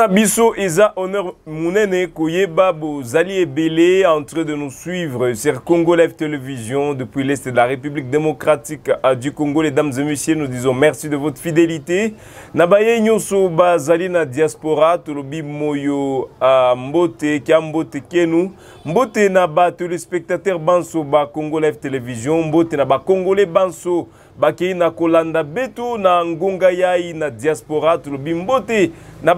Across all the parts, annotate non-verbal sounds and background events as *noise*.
a biso eza honneur monene koyeba bozali ebele en train de nous suivre sur congo live télévision depuis l'est de la république démocratique du congo Les dames et messieurs nous disons merci de votre fidélité naba bazali na diaspora tolobi moyo uh, mbote kya mbote kenu mbote les spectateurs banso ba congo live télévision mbote na les banso Bakéi na kolanda betu na ngunga yai na diaspora tolobi na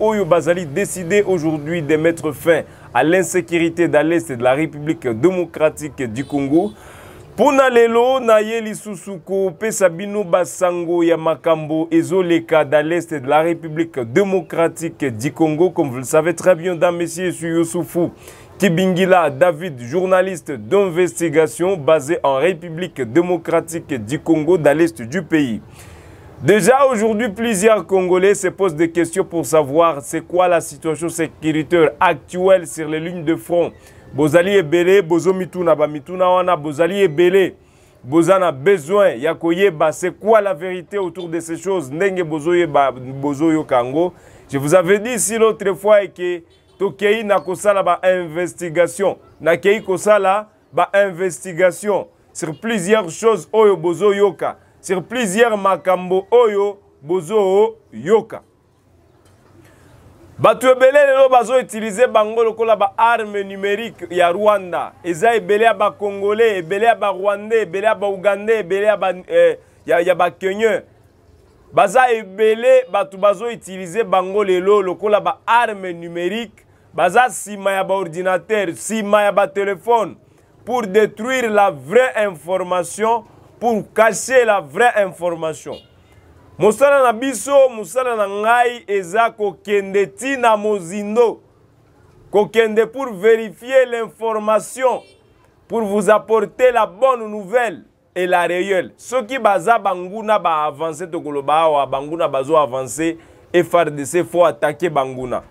oyo bazali décidé aujourd'hui de mettre fin à l'insécurité dans l'est de la république démocratique du congo Puna lelo yeli susuko pesabino basango ya makambo ezoleka dans l'est de la république démocratique du congo comme vous le savez très bien dans messieurs sur Kibingila David, journaliste d'investigation basé en République démocratique du Congo dans l'est du pays. Déjà aujourd'hui, plusieurs Congolais se posent des questions pour savoir c'est quoi la situation sécuritaire actuelle sur les lignes de front. Bozali Belé, Bozo Mituna, Bamituna Wana, Bozali Ebele, Bozana besoin, Yakoyeba, c'est quoi la vérité autour de ces choses Nenge Je vous avais dit si l'autre fois que tokei na kosala ba investigation nakei kosala ba investigation sur plusieurs choses oyo bozo yoka sur plusieurs makambo oyo bozo yoka Batu ebele lelo bazoutilize bango lokola arme numérique ya rwanda eza ebele ya Congolais, ebele ya barwandais ebele ya ugandais ebele ya, ba, eh, ya, ya bakenyen baza ebele bato bazoutilize bango lelo lokola armes numérique baza nsima ya baordinatere nsima ya batelefone pour détruire la vraie information pour cacher la vraie information mosala na biso mosala na ngai eza kokende ntina mozindo kokende pour vérifier l'information pour vous apporter la bonne nouvelle et la réelle soki baza banguna baavance tokoloba awa banguna bazoavance frdc fo atake banguna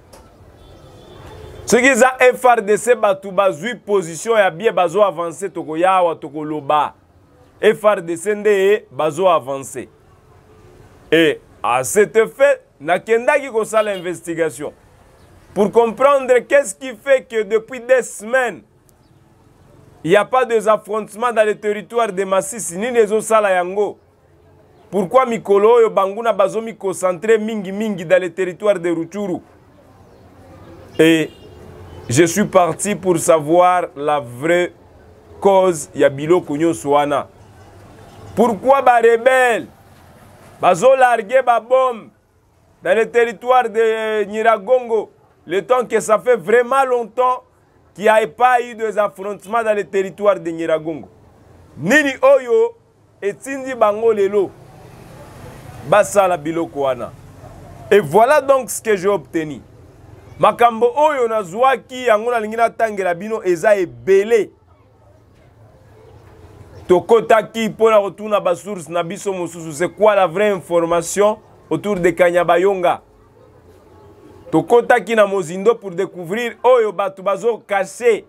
soki eza frdc bato bazwi position ya bie bazoavanse tokoya awa tokoloba frdc nde bazoavanse e à cet effet nakendaki kosala investigation pour comprendre qu'est-ce qui fait que depuis des semaines il n'y a pas des affrontements dans le territoire de masisi nini ezosala yango pourquoi mikolo oyo banguna bazomikoncentre mingimingi dans le territoire de ruchuru e Je suis parti pour savoir la vraie cause yabilo biloko nyonso Pourquoi Pourquoi les rebelles ont largué la bombe dans le territoire de Niragongo le temps que ça fait vraiment longtemps qu'il n'y a pas eu des affrontements dans le territoire de Niragongo. Nini oyo et tindi bango lelo basala biloko Et voilà donc ce que j'ai obtenu. makambo oyo nazwaki yango nalingi natangela bino eza ebele tokotaki mpona kotuna basource na biso mosusu c'est quoi la vraie information autour de kanyabayonga tokotaki na mozindo pour découvrir oyo bato bazokase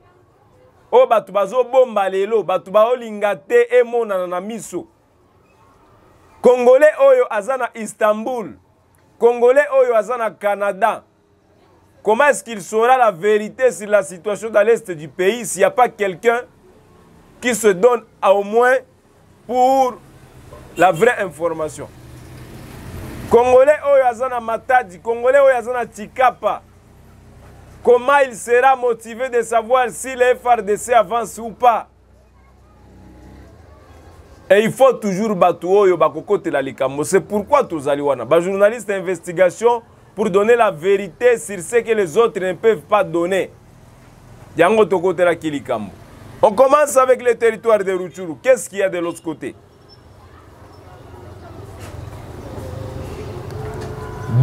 oyo bato bazobomba lelo bato baolinga te emonana na miso kongole oyo aza na istanbul kongole oyo aza na canada Comment est-ce qu'il saura la vérité sur la situation dans l'est du pays s'il n'y a pas quelqu'un qui se donne au moins pour la vraie information Congolais Matadi, Congolais Tikapa. Comment il sera motivé de savoir si les FRDC avancent ou pas Et il faut toujours yo de la likambo. C'est pourquoi tous wana. Ba journaliste d'investigation pour donner la vérité sur ce que les autres ne peuvent pas donner. On commence avec le territoire de Ruchuru. Qu'est-ce qu'il y a de l'autre côté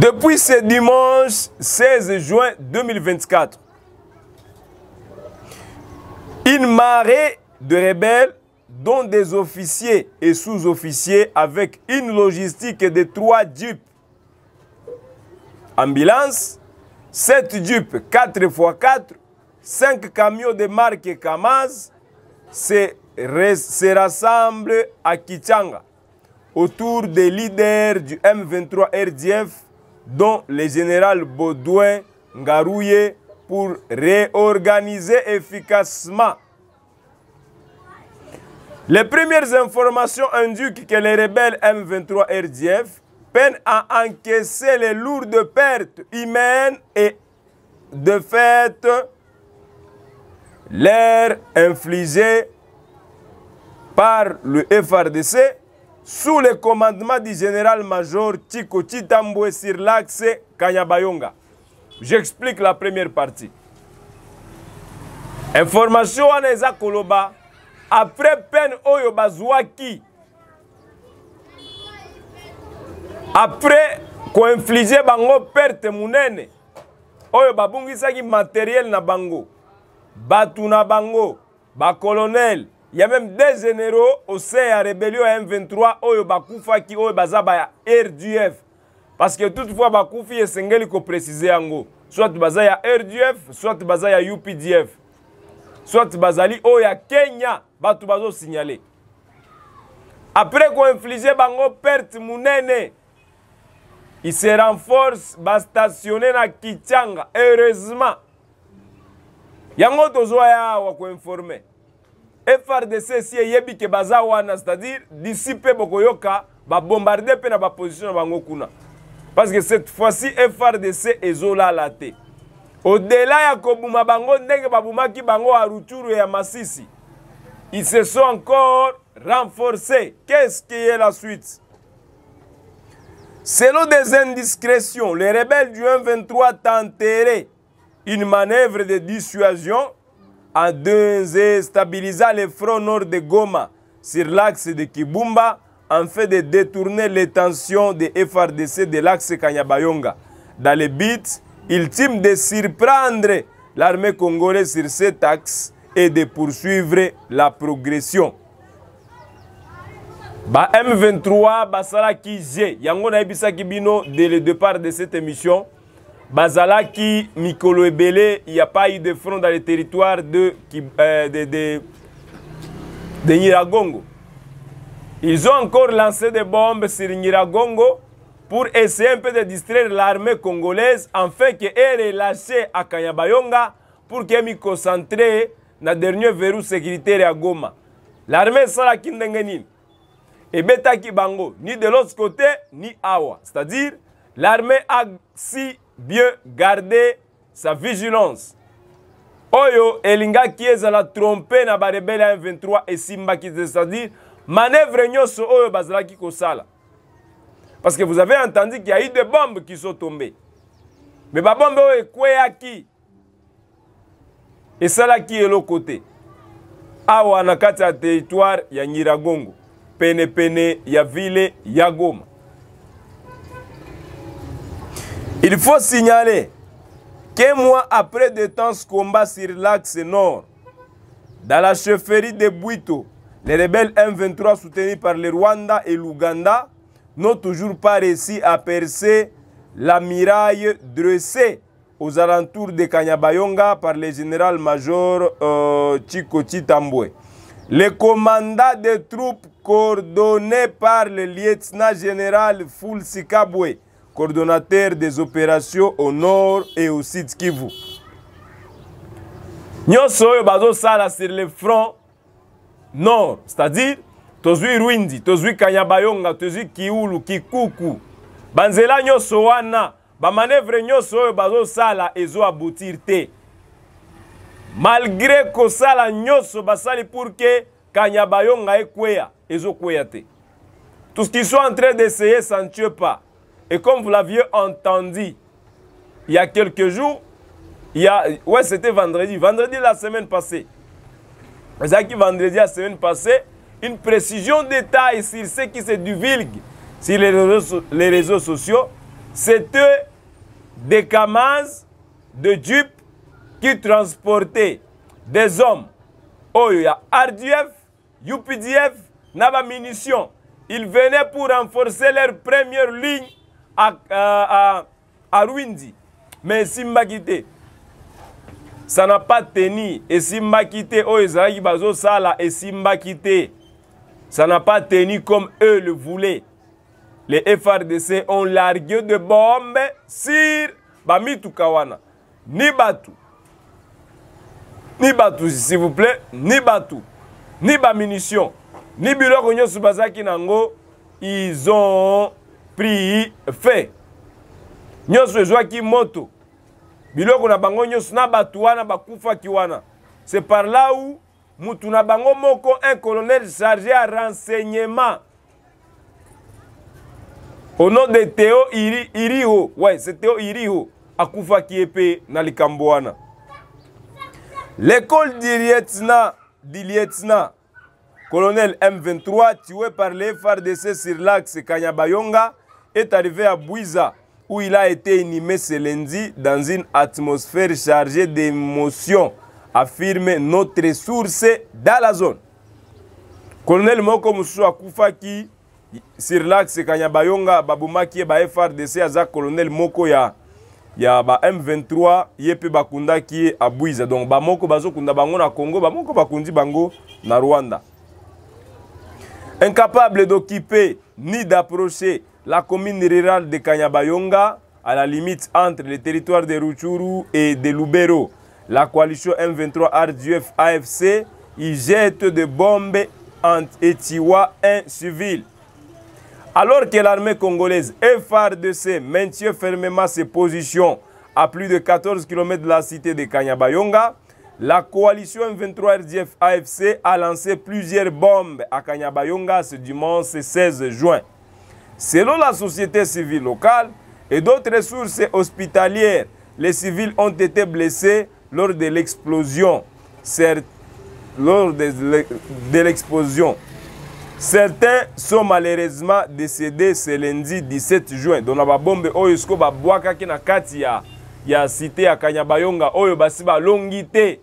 Depuis ce dimanche 16 juin 2024, une marée de rebelles, dont des officiers et sous-officiers, avec une logistique de trois dupes Ambulance, 7 dupes 4x4, 5 camions de marque Kamaz se, rassemblent à Kichanga autour des leaders du M23 RDF, dont le général Baudouin Ngarouye, pour réorganiser efficacement. Les premières informations indiquent que les rebelles M23 RDF peine à encaissé les lourdes pertes humaines et de fait l'air infligé par le FRDC sous le commandement du général-major Tiko Chitambwe sur Kanyabayonga. J'explique la première partie. Information à Koloba, après peine Oyo après koinflige bango perte monene oyo babungisaki materiel na bango bato na bango bacolonel ya meme de généraux au sein ya rébellion ya m23 oyo bakufaki oyo baza ba ya rdf parce que toutefois bakufi esengeli koprécise yango soit baza ya rdf soit baza ya updf soit bazali oyo ya kenya bato bazosignale après koinflige bango perte monene il se renforce bastationne na kitianga heureusement yango tozwa ya awa koinforme frdc esi eyebi ke baza wana c'est-à-dire disi mpe bokoyoka babombarde mpe na baposition na bango kuna parce que cette fois-ci frdc ezolala te odela ya kobuma bango ndenge babumaki bango aruchuru ya masisi ils se sont encore renforcés qu'est ce qui est la suite Selon des indiscrétions, les rebelles du m 23 tenteraient une manœuvre de dissuasion en déstabilisant le front nord de Goma sur l'axe de Kibumba en fait de détourner les tensions des FRDC de l'axe Kanyabayonga. Dans bits, ils timent de surprendre l'armée congolaise sur cet axe et de poursuivre la progression ba M23 basalaki ze yango ebisa bino dès le départ de cette émission bazalaki mikolo ebele a pas eu de front dans le territoire euh, de, de, de, Nyiragongo ils ont encore lancé des bombes sur Nyiragongo pour essayer un peu de distraire l'armée congolaise afin qu'elle est lâchée à Kanyabayonga pour qu'elle soit concentrée dans le dernier verrou sécuritaire à Goma. L'armée sera kindengeni. ebetaki bango ni de l'autre côté ni awa c'est-à-dire l'armée a si bien gardé sa vigilance oyo elingaki ezala trompe na barebele ya m23 esimbaki te c'est-à-dire manœuvre nyonso oyo bazalaki kosala parce que vous avez entendu qu'il y a eu des bombes qui sont tombées mais babombe oyo ekweyaki esalaki eloko te awa na kati ya territoire ya nyiragongo penepene ya Yagoma. Il faut signaler qu'un mois après de temps combats combat sur l'axe nord, dans la chefferie de Buito, les rebelles M23 soutenus par le Rwanda et l'Ouganda n'ont toujours pas réussi à percer la miraille dressée aux alentours de Kanyabayonga par le général-major euh, Chico Les commandants des troupes coordonnés par le lieutenant général Fulsi Kabwe, coordonnateur des opérations au nord et au sud Kivu. Nyonso oyo bazosala sur le front nord, c'est-à-dire tozwi Rwindi, tozwi Kanyabayonga, tozwi Kiulu, Kikuku. Banzela nyonso wana, bamanevre nyonso oyo bazosala ezo aboutir te. malgré la ça basali pour que kanyaba et kweya tout ce qui sont en train d'essayer ça ne tue pas et comme vous l'aviez entendu il y a quelques jours il y a ouais c'était vendredi vendredi la semaine passée qui vendredi la semaine passée une précision détail sur ce qui se divulgue sur les réseaux, les réseaux sociaux c'était des camas de dupes qui transportait des hommes oh, y RDF, UPDF Nava munitions. ils venaient pour renforcer leur première ligne à, à, à, Rwindi mais Simba quitté. ça n'a pas tenu Et si oyo quitté, oh, Et Simba quitté. ça n'a pas tenu comme eux le voulaient les FRDC ont largué de bombes sur bamituka Kawana. ni bato ni bato s'il vous plaît ni bato ni bamunition ni biloko nyonso bazalaki na yango ils ont pris fait nyonso ezwaki moto biloko na bango nyonso na bato wana bakufaki wana c'est par là où mutu na bango moko un colonel chargé ya renseignement au nom de théo iriho ouais c'est théo iriho akufaki ye mpe na likambo wana L'école du lieutenant, du lieutenant colonel M23 tué par les FARDC sur l'axe Kanyabayonga est arrivée à Bouiza où il a été inhumé ce lundi dans une atmosphère chargée d'émotions, affirme notre source dans la zone. Colonel Moko Moussou akufaki sur l'axe Kanyabayonga babumaki ba FARDC aza colonel Moko ya y ba M23 ye pe est à abwiza donc bamoko bazokunda bango na Congo bamoko bakundi bango na Rwanda incapable d'occuper ni d'approcher la commune rurale de Kanyabayonga à la limite entre les territoires de Ruchuru et de Lubero la coalition M23 RDF AFC y jette des bombes et étiwa un civil alors que l'armée congolaise FRDC maintient fermement ses positions à plus de 14 km de la cité de Kanyabayonga, la coalition 23 RDF AFC a lancé plusieurs bombes à Kanyabayonga ce dimanche 16 juin. Selon la société civile locale et d'autres sources hospitalières, les civils ont été blessés lors de l'explosion. Lors de l'explosion. Certains sont malheureusement décédés ce lundi 17 juin. Dans la bombe oyo esko ba qui ki na ya ya cité à Kanyabayonga oyo basi ba longité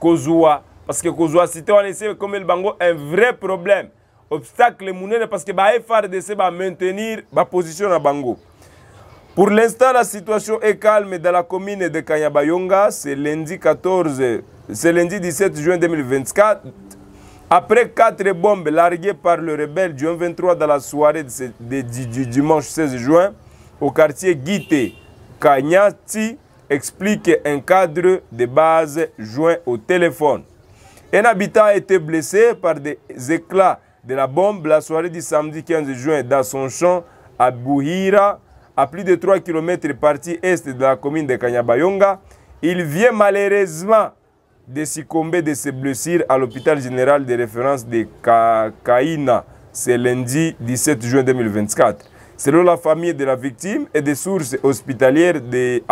Kozoua. parce que Kozoua, cité on essaie comme le bango un vrai problème. Obstacle munene parce que ba FRDC ba maintenir ba position na bango. Pour l'instant, la situation est calme dans la commune de Kanyabayonga. C'est lundi 14, c'est lundi 17 juin 2024. Après quatre bombes larguées par le rebelle du 1-23 dans la soirée du dimanche 16 juin au quartier Guité, Kanyati explique un cadre de base joint au téléphone. Un habitant a été blessé par des éclats de la bombe la soirée du samedi 15 juin dans son champ à Bouhira, à plus de 3 km partie est de la commune de Kanyabayonga. Il vient malheureusement de succomber de ses blessures à l'hôpital général de référence de Kaina ce lundi 17 juin 2024. Selon la famille de la victime et des sources hospitalières de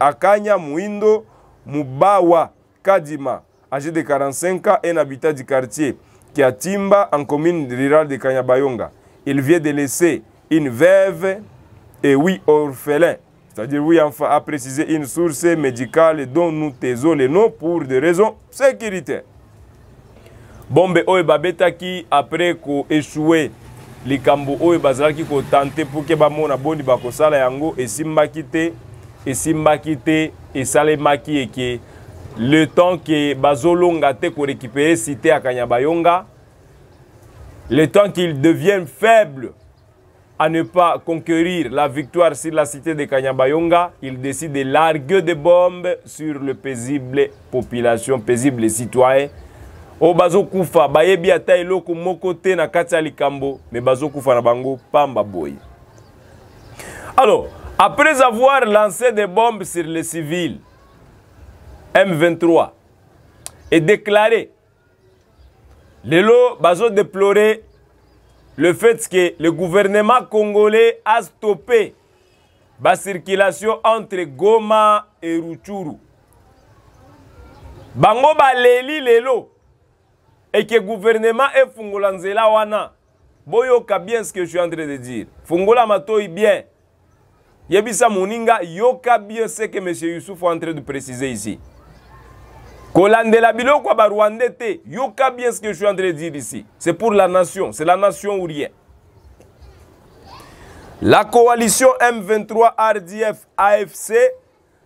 Akanya Muindo Mubawa Kadima, âgé de 45 ans, un habitant du quartier qui a Timba en commune rurale de Kanyabayonga. Il vient de laisser une veuve et huit orphelins C'est-à-dire, oui, enfin, à préciser une source médicale dont nous taisons les noms pour des raisons sécuritaires. Bombe oyo babetaki après koéchouer likambo oyo bazalaki kotante pour ke bamona boni bakosala yango esimbaki te esimbaki te esalemaki eke le temps ke bazolonga te korécupere cité ya kanya bayonga le temps qu'ils deviennent faibles ne pas conquérir la victoire sur la cité de Kanyabayonga, il décide de larguer des bombes sur le paisible population, paisible citoyen. alors après avoir lancé des bombes sur les civils m23 et déclaré Les lelo déploré le fait que le gouvernement congolais a stoppé la circulation entre Goma et Ruchuru. Bango baleli lelo et que le gouvernement est fungolanzela nzela wana. Boyoka bien ce que je suis en train de dire. Fungola matoi bien. Yebisa moninga yoka bien ce que M. Youssouf est en train de préciser ici ce que je ici c'est pour la nation c'est la nation ou rien la coalition M23 RDF AFC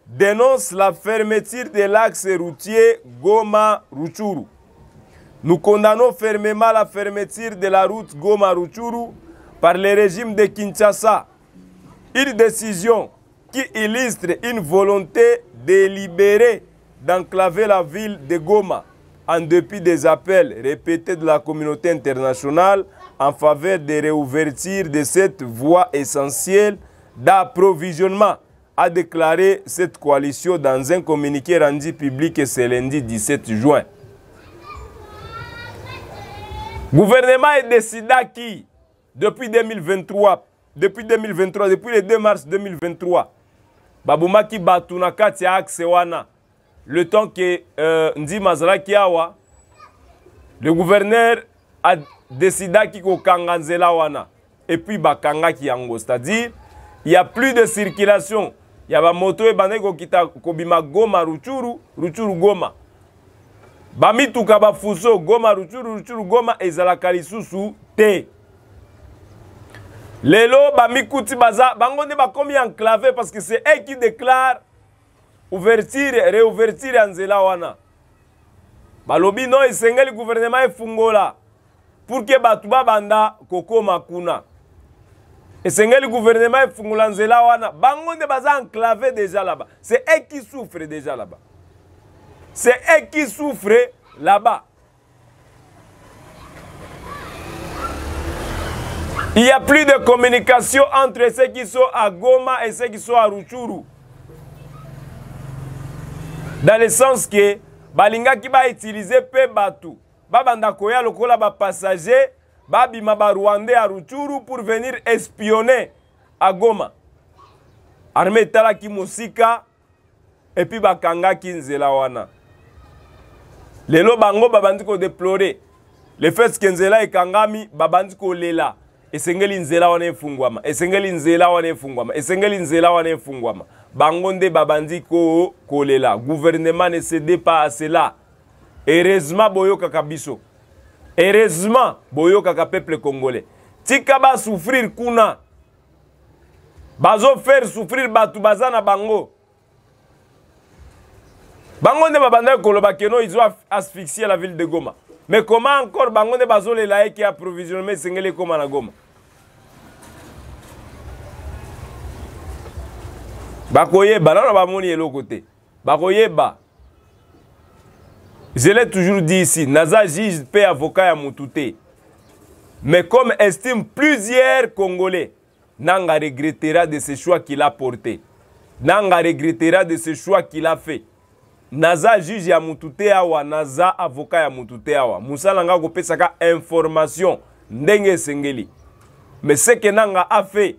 dénonce la fermeture de l'axe routier Goma-Ruchuru. Nous condamnons fermement la fermeture de la route Goma-Ruchuru par le régime de Kinshasa. Une décision qui illustre une volonté délibérée d'enclaver la ville de Goma en dépit des appels répétés de la communauté internationale en faveur de réouverture de cette voie essentielle d'approvisionnement, a déclaré cette coalition dans un communiqué rendu public ce lundi 17 juin. gouvernement est décidé qui, depuis 2023, depuis 2023, depuis le 2 mars 2023, Baboumaki Batunakati Aksewana, le temps que Ndi euh, Ndima Kiawa, awa le gouverneur a kokanga nzela wana et puis bakanga c'est-à-dire il y a plus de circulation y a ya bamoto ebandaki kita kobima goma ruchuru ruchuru goma bamituka fuso goma ruchuru ruchuru goma ezalaka lisusu te lelo bamikuti baza bango nde bakomi enclavé parce que c'est eux qui déclarent ouverture réouverture ya nzela wana balobi no esengeli guvernema efungola pour ke bato babanda kokóma kuna esengeli guvernema efungola nzela wana bango nde baza enclavé déjà là-bas c'est e qui souffre déjà là-bas c'est e qui souffre là-bas il y a plus de communication entre ceux qui sont à goma et ceux qui sont à ruchuru dans le sens ke balingaki bautilize mpe bato babanda koya lokola bapassager babima barwandais ya ruchuru pour venir espionner agoma arme etalaki mosika epuis bakangaki nzela wana lelo bango babandi kodeplore le fait ke nzela ekangami babandi kolela esengeli nzela wana efungwama esengeli nzela wana efungwama esengeli nzela wana efungwama bango nde babandi kolela gouvernement ne cede pas à cela heureusement boyokaka biso heureusement boyokaka peuple congolais tika basouffrir kuna bazofaire souffrir bato baza na bango bango nde babandaki koloba keno izo asphyxie la ville de goma mais comment encore bango nde bazolela eke approvisionnement esengeli ekóma na goma je l'ai toujours dit ici naza juge peut avocat ya mais comme estime plusieurs congolais nanga regrettera de ce choix qu'il a porté nanga regrettera de ce choix qu'il a fait naza juge ya moutouté. awa naza avocat ya moutouté nanga awa Nanga nga saka information ndenge sengeli. mais ce que nanga a fait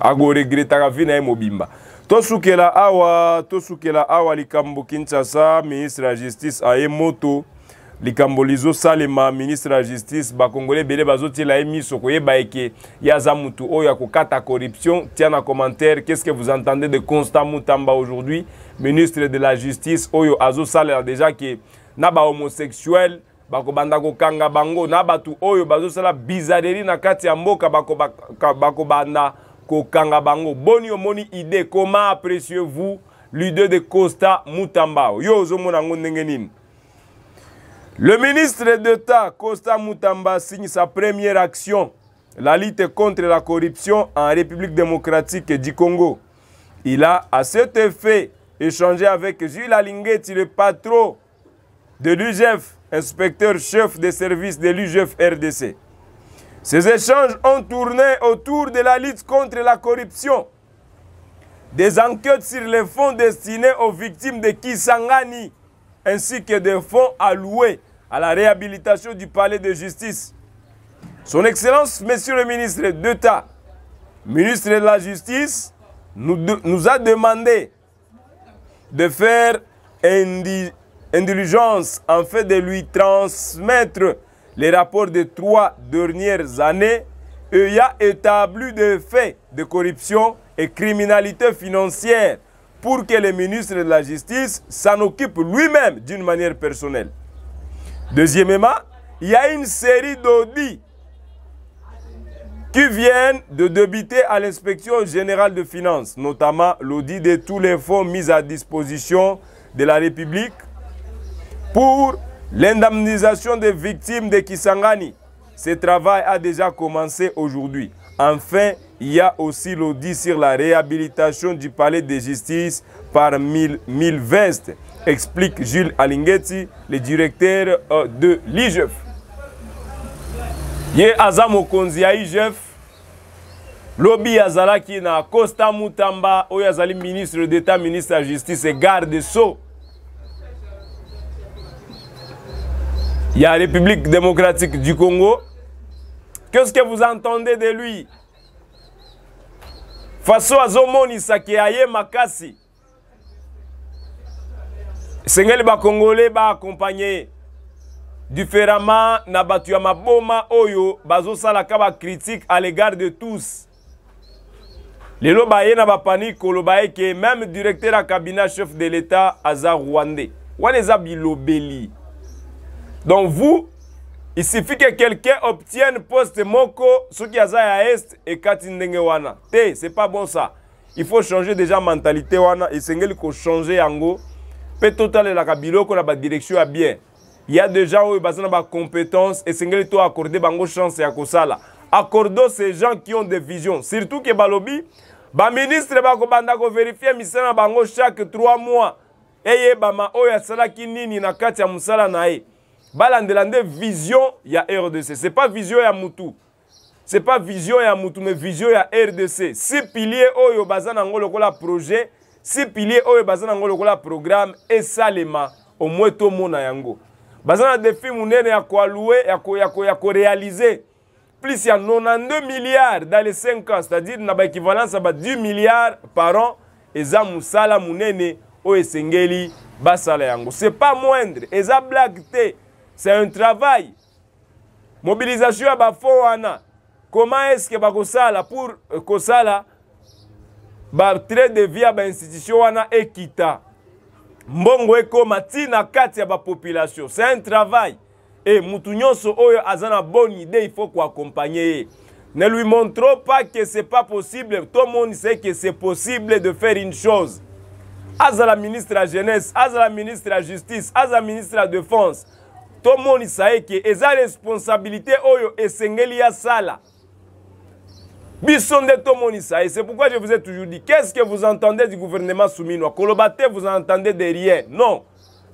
akoregreta *laughs* kavi na ye mobimba tosukela awa tosukela awa likambo kinshasa ministre ya justice aye moto likambo lizosalema ministre ya justice bakongole ebele bazotiela ye miso koyeba eke ye aza mutu oyo akokata corruption tia na commentaire qu'est ce que vous entendez de constant mutamba aujourd'hui ministre de la justice oyo azosalela déjà ke na bahomosexuel bakobanda kokanga bango na bato oyo bazosala bizarrerie na kati ya mboka bakobanda bako kokanga bango boni idée comment appréciez vous l'idée de costa mutamba yo le ministre d'état costa mutamba signe sa première action la lutte contre la corruption en république démocratique du congo il a à cet effet échangé avec Jules Alinguetti, le patron de l'UGF, inspecteur chef des services de l'UGF RDC. Ces échanges ont tourné autour de la lutte contre la corruption, des enquêtes sur les fonds destinés aux victimes de Kisangani, ainsi que des fonds alloués à la réhabilitation du palais de justice. Son Excellence, Monsieur le ministre d'État, ministre de la Justice, nous, a demandé de faire indulgence en fait de lui transmettre les rapports des trois dernières années e il y a établi des faits de corruption et criminalité financière pour que le ministre de la Justice s'en occupe lui-même d'une manière personnelle. Deuxièmement, il y a une série d'audits qui viennent de débiter à l'inspection générale de finances, notamment l'audit de tous les fonds mis à disposition de la République pour L'indemnisation des victimes de Kisangani, ce travail a déjà commencé aujourd'hui. Enfin, il y a aussi l'audit sur la réhabilitation du palais de justice par 1000 vestes, explique Jules Alinghetti, le directeur euh, de l'IGEF. Ye Azamokonzi à IGEF, lobby Azalaki na Costa Mutamba, Oyazali ministre d'État, ministre de la Justice et garde Sceaux. Il y a la République démocratique du Congo. Qu'est-ce que vous entendez de lui Faso Azomoni ke aye makasi. Sengeli ba Congolais ba accompagner différemment na batu oyo bazosalaka ba critique à l'égard de tous. lelo baye na bapani koloba que même directeur à cabinet chef de l'état Azar rwandais bilobeli donc vous, il suffit que quelqu'un obtienne poste moko soki aza ya est et ndenge wana te c'est pas bon ça il faut changer déjà mentalité wana changer. kochange yango mpe la kabiloko la direction ya bien gens qui oyo baza compétences et esengeli to accorder bango chance ya kosala Accordons ces gens qui ont des visions surtout que balobi ministre banda ko vérifier na bango chaque 3 mois Il oyo ki nini na kati ya mosala na ye balandelande vision ya RDC c'est pas vision ya mutu c'est pas vision ya mutu mais vision ya RDC si pilier oyo bazana ngolo lokola projet si pilier oyo bazana ngolo lokola programme et esalema omwe mona yango baza na defi monene ya koaloue ya ko ya ko, ya ko plus ya 92 milliards dans les 5 ans c'est-à-dire na équivalence à ba 10 milliards par an eza mosala monene oyo esengeli basala yango c'est pas moindre eza blague c'est un travail mobilisation ya bafond wana comment estce que bakosala pour euh, kosala batrait de vie ya bainstitution wana ekita mbongo ekoma ntina kati ya bapopulation c'est un travail e mutu nyonso oyo aza na bonne idée il faut koaccompagne ye ne lui montrons pas que c'est pas possible tout monde sait que c'est possible de faire une chose azala ministre ya jeunesse azala ministre ya justice azala ministre ya défense Tout tomoni saeke eza responsabilité oyo esengeli ya sala biso tomoni tomonisa ye c'est pourquoi je vous ai toujours dit qu'est ce que vous entendez du gouvernement souminois vous entendez rien, non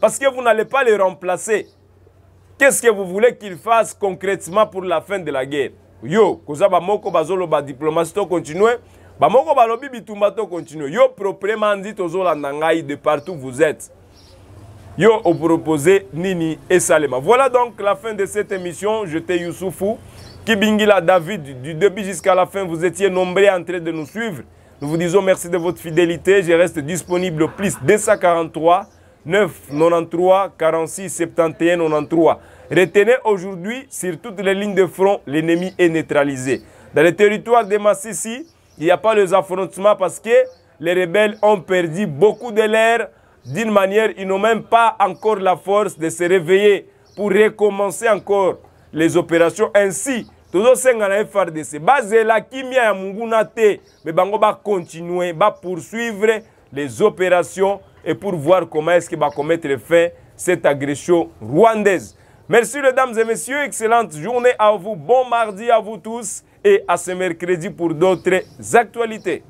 parce que vous n'allez pas les remplacer qu'est ce que vous voulez qu'ils fassent concrètement pour la fin de la guerre yo koza bazolo ba diplomatie ba bamoko balobi bitumba continuer yo proprement dit tozolanda de partout vous êtes yo au proposé, nini et salema. Voilà donc la fin de cette émission. J'étais Youssoufou, Kibingila David, du début jusqu'à la fin, vous étiez nombreux en train de nous suivre. Nous vous disons merci de votre fidélité. Je reste disponible au plus 243 993 46 71 93. Retenez aujourd'hui, sur toutes les lignes de front, l'ennemi est neutralisé. Dans le territoire de Massissi, il n'y a pas les affrontements parce que les rebelles ont perdu beaucoup de l'air d'une manière, ils n'ont même pas encore la force de se réveiller pour recommencer encore les opérations. Ainsi, tozosengana ye fardc à kimia munguna mais va continuer, va poursuivre les opérations et pour voir comment est-ce va commettre fin cette agression rwandaise merci dames et messieurs excellente journée à vous bon mardi à vous tous et à ce mercredi pour d'autres actualités